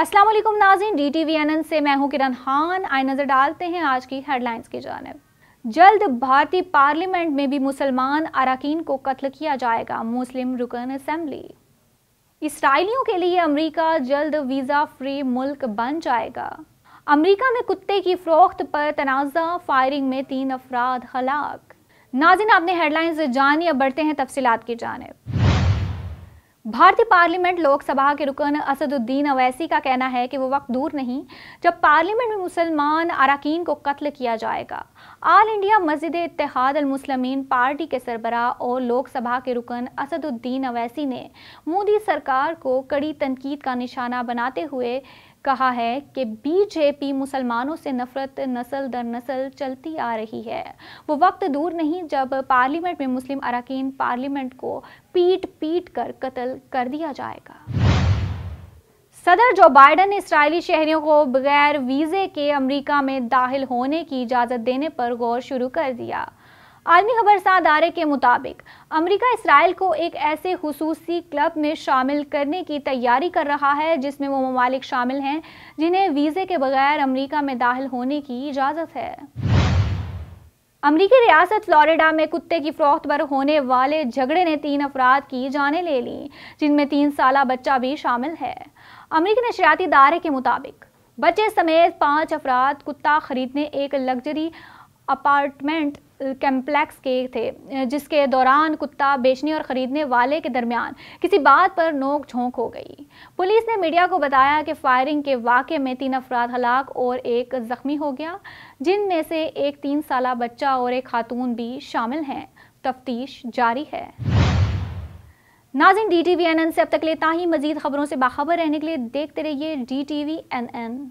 अस्सलाम वालेकुम Nazin D T V N N से मैं हूं किरण खान आई नज़र डालते हैं आज की हेडलाइंस की जानब जल्द भारतीय पार्लियामेंट में भी मुसलमान अरकान को कत्ल किया जाएगा मुस्लिम रुकन असम्बली इसराइलियों के लिए अमेरिका जल्द वीज़ा फ्री मुल्क बन जाएगा अमेरिका में कुत्ते की फरोख्त पर तनाज़ा फायरिंग में तीन अफराद हलाक नाजिन आपने हेडलाइंस जानी अब बढ़ते हैं तफसीत की जानब भारतीय पार्लियामेंट लोकसभा के रुकन असदुद्दीन अवैसी का कहना है कि वो वक्त दूर नहीं जब पार्लियामेंट में मुसलमान अरकान को कत्ल किया जाएगा आल इंडिया मस्जिद इतिहाद अलमुसलमिन पार्टी के सरबरा और लोकसभा के रुकन असदुद्दीन अवैसी ने मोदी सरकार को कड़ी तनकीद का निशाना बनाते हुए कहा है कि बीजेपी मुसलमानों से नफरत नस्ल दर नस्ल चलती आ रही है वो वक्त दूर नहीं जब पार्लियामेंट में मुस्लिम अरकान पार्लियामेंट को पीट पीट कर कत्ल कर दिया जाएगा सदर जो बाइडन ने इसराइली शहरियों को बगैर वीज़े के अमेरिका में दाखिल होने की इजाज़त देने पर गौर शुरू कर दिया आलमी खबर सादारे के मुताबिक अमेरिका इसराइल को एक ऐसे खसूसी क्लब में शामिल करने की तैयारी कर रहा है जिसमें वो ममालिक शामिल हैं जिन्हें वीज़े के बगैर अमेरिका में दाखिल होने की इजाज़त है अमरीकी रियासत फ्लोरिडा में कुत्ते की फरोख्त पर होने वाले झगड़े ने तीन अफराद की जानें ले ली जिनमें तीन साल बच्चा भी शामिल है अमरीकी नशरियाती दायरे के मुताबिक बच्चे समेत पाँच अफराद कुत्ता खरीदने एक लग्जरी अपार्टमेंट कम्प्लेक्स के थे जिसके दौरान कुत्ता बेचने और ख़रीदने वाले के दरमियान किसी बात पर नोक झोंक हो गई पुलिस ने मीडिया को बताया कि फायरिंग के वाक़े में तीन अफराद हलाक और एक ज़ख्मी हो गया जिनमें से एक तीन साल बच्चा और एक खातून भी शामिल हैं तफ्तीश जारी है Nazin D T V N N से अब तक लेता ही मजीद खबरों से बाखबर रहने के लिए देखते रहिए D T V N N